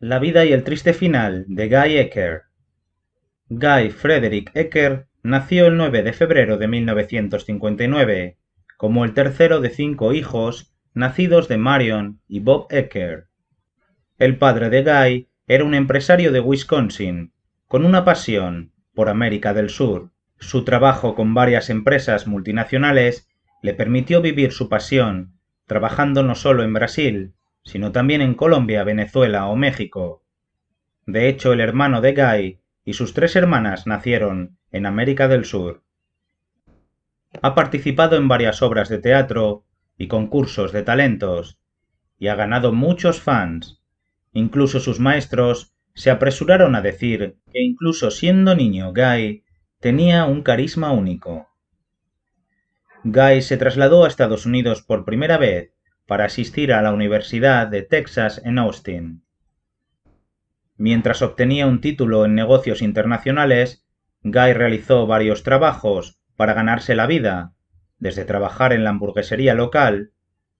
La vida y el triste final de Guy Ecker. Guy Frederick Ecker nació el 9 de febrero de 1959, como el tercero de cinco hijos nacidos de Marion y Bob Ecker. El padre de Guy era un empresario de Wisconsin, con una pasión por América del Sur. Su trabajo con varias empresas multinacionales le permitió vivir su pasión, trabajando no solo en Brasil, sino también en Colombia, Venezuela o México. De hecho, el hermano de Guy y sus tres hermanas nacieron en América del Sur. Ha participado en varias obras de teatro y concursos de talentos, y ha ganado muchos fans. Incluso sus maestros se apresuraron a decir que incluso siendo niño Guy tenía un carisma único. Guy se trasladó a Estados Unidos por primera vez para asistir a la Universidad de Texas en Austin. Mientras obtenía un título en negocios internacionales, Guy realizó varios trabajos para ganarse la vida, desde trabajar en la hamburguesería local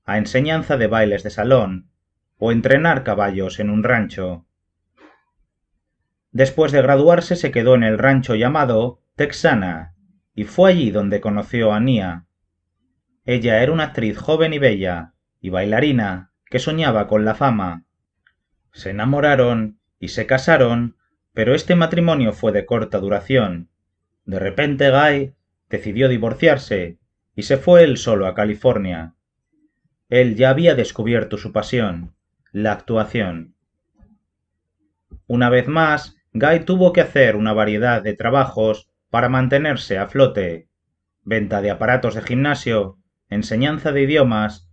a enseñanza de bailes de salón o entrenar caballos en un rancho. Después de graduarse se quedó en el rancho llamado Texana y fue allí donde conoció a Nia. Ella era una actriz joven y bella, y bailarina que soñaba con la fama. Se enamoraron y se casaron, pero este matrimonio fue de corta duración. De repente Guy decidió divorciarse y se fue él solo a California. Él ya había descubierto su pasión, la actuación. Una vez más, Guy tuvo que hacer una variedad de trabajos para mantenerse a flote. Venta de aparatos de gimnasio, enseñanza de idiomas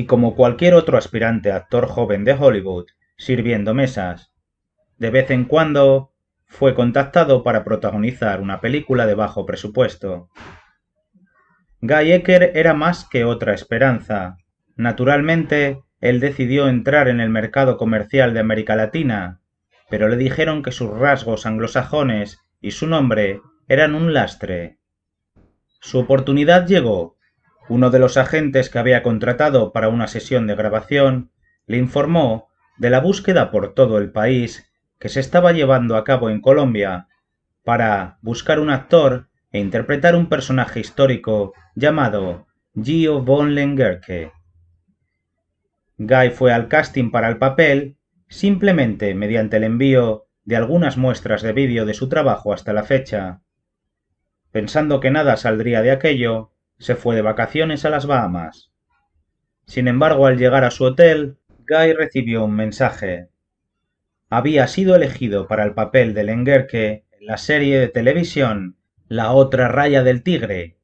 y como cualquier otro aspirante actor joven de Hollywood, sirviendo mesas. De vez en cuando fue contactado para protagonizar una película de bajo presupuesto. Guy Ecker era más que otra esperanza. Naturalmente, él decidió entrar en el mercado comercial de América Latina, pero le dijeron que sus rasgos anglosajones y su nombre eran un lastre. Su oportunidad llegó, uno de los agentes que había contratado para una sesión de grabación le informó de la búsqueda por todo el país que se estaba llevando a cabo en Colombia para buscar un actor e interpretar un personaje histórico llamado Gio von Lengerke. Guy fue al casting para el papel simplemente mediante el envío de algunas muestras de vídeo de su trabajo hasta la fecha. Pensando que nada saldría de aquello, se fue de vacaciones a las Bahamas. Sin embargo, al llegar a su hotel, Guy recibió un mensaje. Había sido elegido para el papel de Lengerke en la serie de televisión La otra raya del tigre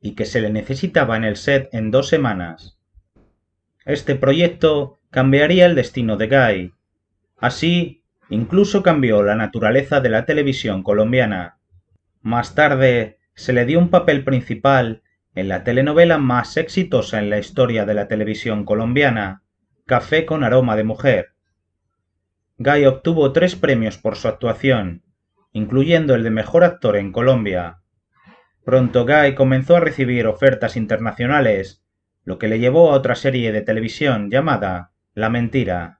y que se le necesitaba en el set en dos semanas. Este proyecto cambiaría el destino de Guy. Así, incluso cambió la naturaleza de la televisión colombiana. Más tarde, se le dio un papel principal en la telenovela más exitosa en la historia de la televisión colombiana, Café con aroma de mujer. Guy obtuvo tres premios por su actuación, incluyendo el de Mejor Actor en Colombia. Pronto Guy comenzó a recibir ofertas internacionales, lo que le llevó a otra serie de televisión llamada La Mentira.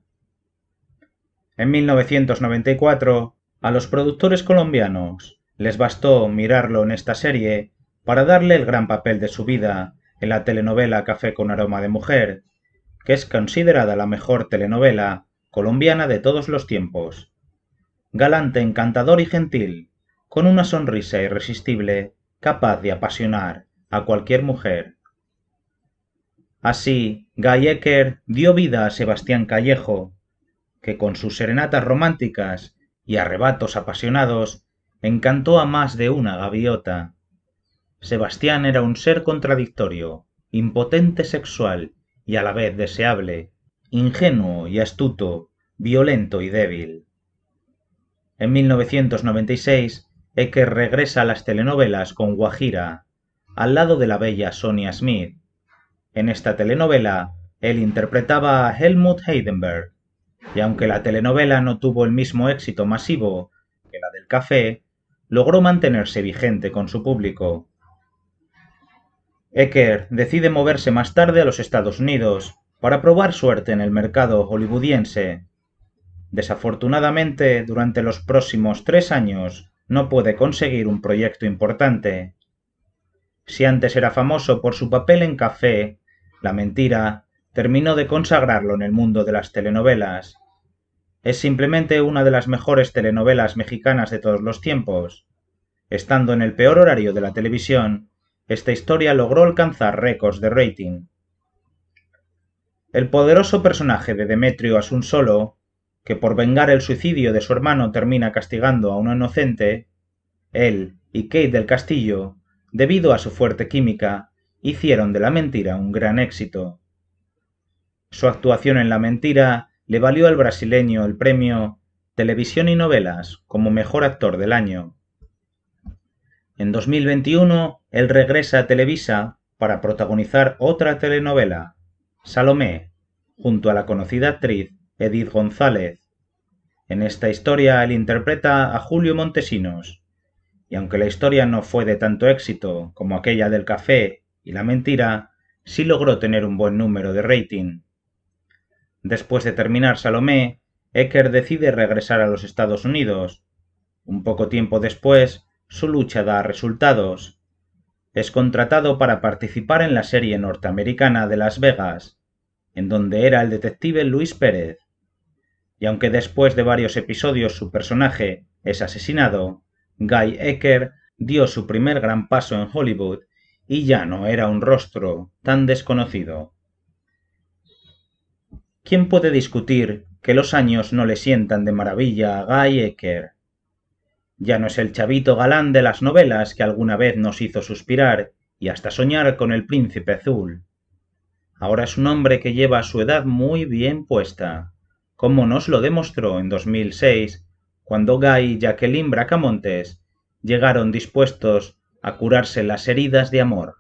En 1994, a los productores colombianos les bastó mirarlo en esta serie para darle el gran papel de su vida en la telenovela Café con aroma de mujer, que es considerada la mejor telenovela colombiana de todos los tiempos. Galante, encantador y gentil, con una sonrisa irresistible, capaz de apasionar a cualquier mujer. Así, Ecker dio vida a Sebastián Callejo, que con sus serenatas románticas y arrebatos apasionados encantó a más de una gaviota. Sebastián era un ser contradictorio, impotente sexual y a la vez deseable, ingenuo y astuto, violento y débil. En 1996, Ecker regresa a las telenovelas con Guajira, al lado de la bella Sonia Smith. En esta telenovela, él interpretaba a Helmut Heidenberg, y aunque la telenovela no tuvo el mismo éxito masivo que la del café, logró mantenerse vigente con su público. Ecker decide moverse más tarde a los Estados Unidos para probar suerte en el mercado hollywoodiense. Desafortunadamente, durante los próximos tres años no puede conseguir un proyecto importante. Si antes era famoso por su papel en Café, La Mentira, terminó de consagrarlo en el mundo de las telenovelas. Es simplemente una de las mejores telenovelas mexicanas de todos los tiempos. Estando en el peor horario de la televisión, esta historia logró alcanzar récords de rating. El poderoso personaje de Demetrio Asun Solo, que por vengar el suicidio de su hermano termina castigando a un inocente, él y Kate del Castillo, debido a su fuerte química, hicieron de la mentira un gran éxito. Su actuación en la mentira le valió al brasileño el premio Televisión y Novelas como mejor actor del año. En 2021, él regresa a Televisa para protagonizar otra telenovela, Salomé, junto a la conocida actriz Edith González. En esta historia él interpreta a Julio Montesinos, y aunque la historia no fue de tanto éxito como aquella del café y la mentira, sí logró tener un buen número de rating. Después de terminar Salomé, Ecker decide regresar a los Estados Unidos. Un poco tiempo después, su lucha da resultados. Es contratado para participar en la serie norteamericana de Las Vegas, en donde era el detective Luis Pérez. Y aunque después de varios episodios su personaje es asesinado, Guy Ecker dio su primer gran paso en Hollywood y ya no era un rostro tan desconocido. ¿Quién puede discutir que los años no le sientan de maravilla a Guy Ecker? Ya no es el chavito galán de las novelas que alguna vez nos hizo suspirar y hasta soñar con el príncipe azul. Ahora es un hombre que lleva su edad muy bien puesta, como nos lo demostró en 2006, cuando Guy y Jacqueline Bracamontes llegaron dispuestos a curarse las heridas de amor.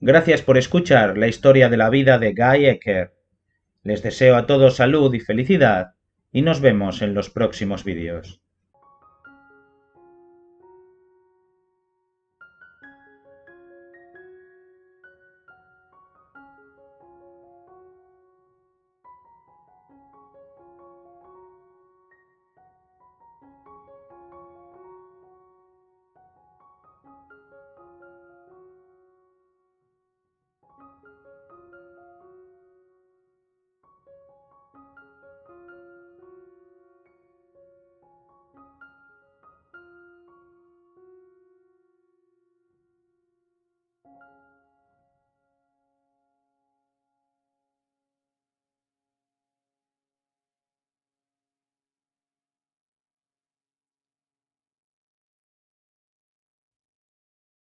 Gracias por escuchar la historia de la vida de Guy Ecker. Les deseo a todos salud y felicidad y nos vemos en los próximos vídeos.